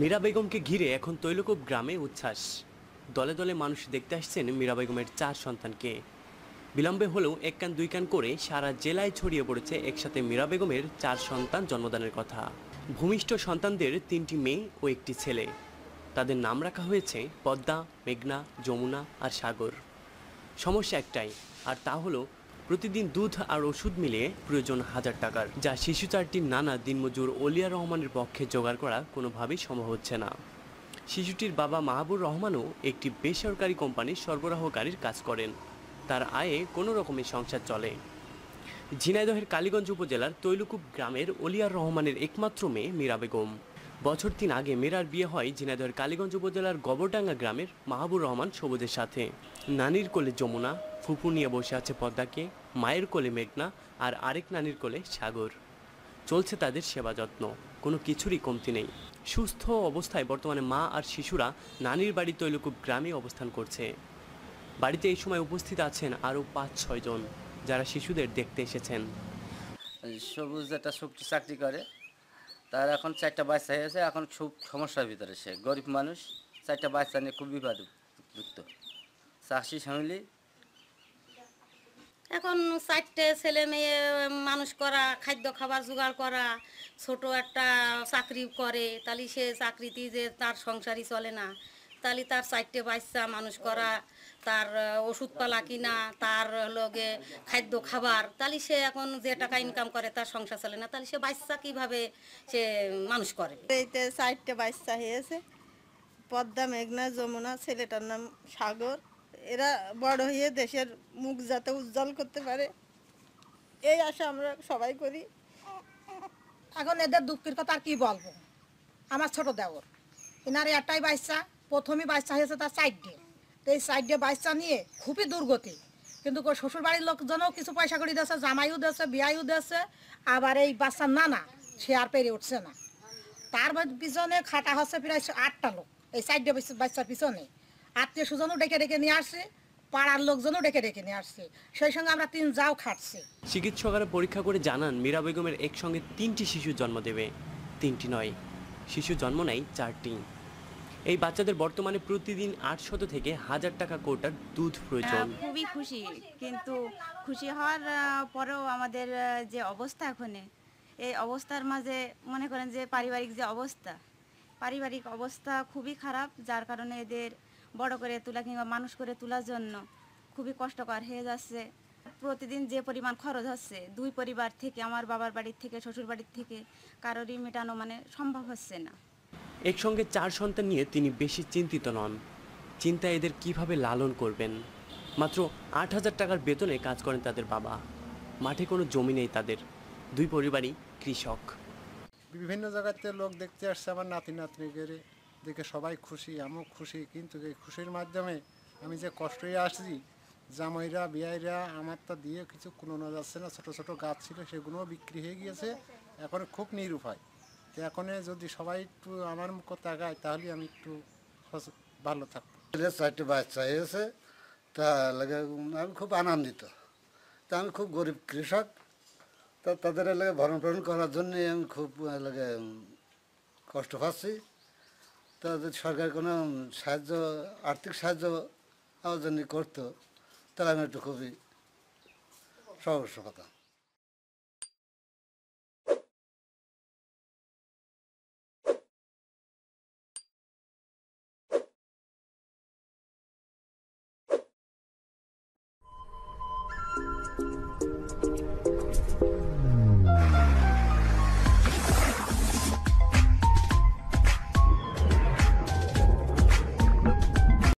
মীরা বেগমকে ঘিরে এখন তৈলকূপ গ্রামে উচ্ছ্বাস দলে দলে মানুষ দেখতে আসছেন মীরা বেগমের চার সন্তানকে বিলম্বে হলেও এক কান দুই কান করে সারা জেলায় ছড়িয়ে পড়েছে একসাথে মীরা বেগমের চার সন্তান জন্মদানের কথা ভূমিষ্ঠ সন্তানদের তিনটি মেয়ে ও একটি ছেলে তাদের নাম রাখা হয়েছে পদ্মা মেঘনা যমুনা আর সাগর সমস্যা একটাই আর তা হলো প্রতিদিন দুধ আর ওষুধ মিলিয়ে প্রয়োজন হাজার টাকার যা শিশু চারটির নানা দিনমজুর অলিয়া রহমানের পক্ষে জোগাড় করা কোনোভাবেই সম্ভব হচ্ছে না শিশুটির বাবা মাহবুর রহমানও একটি বেসরকারি কোম্পানির সরবরাহকারীর কাজ করেন তার আয়ে কোনো রকমের সংসার চলে ঝিনাইদহের কালীগঞ্জ উপজেলার তৈলকুপ গ্রামের অলিয়ার রহমানের একমাত্র মেয়ে মীরা বেগম বছর তিন আগে মেরার বিয়ে হয় ঝিনাইদহের কালীগঞ্জ উপজেলার গবরডাঙ্গা গ্রামের মাহবুর রহমান সবুজের সাথে নানির কোলে যমুনা ফুপু নিয়ে বসে আছে পদ্মাকে মায়ের কোলে মেঘনা আর আরেক নানির কোলে সাগর চলছে তাদের সেবা যত্ন কোনো কিছুরই কমতি নেই সুস্থ অবস্থায় বর্তমানে মা আর শিশুরা নানির বাড়ি তৈলকূপ গ্রামে অবস্থান করছে বাড়িতে এই সময় উপস্থিত আছেন আরও পাঁচ ছয়জন যারা শিশুদের দেখতে এসেছেন সবুজ একটা চাকরি করে তার এখন চারটা বাচ্চা হয়েছে এখন খুব সমস্যার ভিতরে সে গরিব মানুষ চারটা বাচ্চা নিয়ে খুব বিপদ যুক্ত চাষি ফ্যামিলি এখন চারটে ছেলে মেয়ে মানুষ করা খাদ্য খাবার জোগাড় করা ছোট একটা চাকরি করে তাহলে সে চাকরিতেই যে তার সংসারই চলে না তাহলে তার চারটে বাচ্চা মানুষ করা তার ওষুধপালা কিনা তার লগে খাদ্য খাবার তাহলে সে এখন যে টাকা ইনকাম করে তার সংসার চলে না তাহলে সে বাচ্চা কিভাবে সে মানুষ করে এইতে চারটে বাচ্চা হয়েছে পদ্মা মেঘনা যমুনা ছেলেটার নাম সাগর এরা বড় হয়ে দেশের মুখ যাতে উজ্জ্বল করতে পারে এই আশা আমরা সবাই করি এখন এদের দুঃখের কথা আর কি বলবো আমার ছোট দেওর এনার একটাই বাচ্চা প্রথমে বাচ্চা হয়েছে তার সাইডে তো এই সাইডে বাচ্চা নিয়ে খুবই দুর্গতি কিন্তু শ্বশুর বাড়ির লোকজনও কিছু পয়সা করে দিয়েছে জামাইও দিয়েছে বিয়াইও দিয়েছে আবার এই না নানা সে আর পেরে উঠছে না তার পিছনে খাটা হচ্ছে প্রায় আটটা লোক এই সাইডে বাচ্চার পিছনে আত্মীয় স্বজনও ডেকে ডেকে নিয়ে আসছে পাড়ার লোকজনও ডেকে ডেকে নিয়ে আসছে সেই সঙ্গে আমরা তিন যাও খাটছি চিকিৎসকের পরীক্ষা করে জানান মীরা বেগমের একসঙ্গে তিনটি শিশু জন্ম দেবে তিনটি নয় শিশু জন্ম নেয় চারটি এই বাচ্চাদের বর্তমানে প্রতিদিন আটশত থেকে হাজার টাকা কোটার দুধ প্রয়োজন খুবই খুশি কিন্তু খুশি হওয়ার পরেও আমাদের যে অবস্থা এখনে এই অবস্থার মাঝে মনে করেন যে পারিবারিক যে অবস্থা পারিবারিক অবস্থা খুবই খারাপ যার কারণে এদের বড় করে তোলা কিংবা মানুষ করে তোলার জন্য খুবই কষ্টকর হয়ে যাচ্ছে প্রতিদিন যে পরিমাণ খরচ হচ্ছে দুই পরিবার থেকে আমার বাবার বাড়ির থেকে শ্বশুর বাড়ির থেকে কারোরই মেটানো মানে সম্ভব হচ্ছে না একসঙ্গে চার সন্তান নিয়ে তিনি বেশি চিন্তিত নন চিন্তা এদের কিভাবে লালন করবেন মাত্র আট হাজার টাকার বেতনে কাজ করেন তাদের বাবা মাঠে কোনো জমি নেই তাদের দুই পরিবারই কৃষক বিভিন্ন জায়গাতে লোক দেখতে আসছে আমার নাতি নাতনিদের দেখে সবাই খুশি আমিও খুশি কিন্তু এই খুশির মাধ্যমে আমি যে কষ্টই আসছি জামাইরা বিয়াইরা আমার তা দিয়ে কিছু কোনো যাচ্ছে না ছোটো ছোটো গাছ ছিল সেগুলোও বিক্রি হয়ে গিয়েছে এখন খুব নিরুপায় এখন যদি সবাই একটু আমার মুখ তাকায় তাহলে আমি একটু ভালো থাকবো চারটি বাচ্চা হয়েছে তা লাগে আমি খুব আনন্দিত তা আমি খুব গরিব কৃষক তা তাদের লাগে ভরণ পোষণ করার জন্য আমি খুব লাগে কষ্ট পাচ্ছি তা যদি সরকার কোনো সাহায্য আর্থিক সাহায্য আমার জন্য করতো তাহলে আমি একটু খুবই সমস্যা হতাম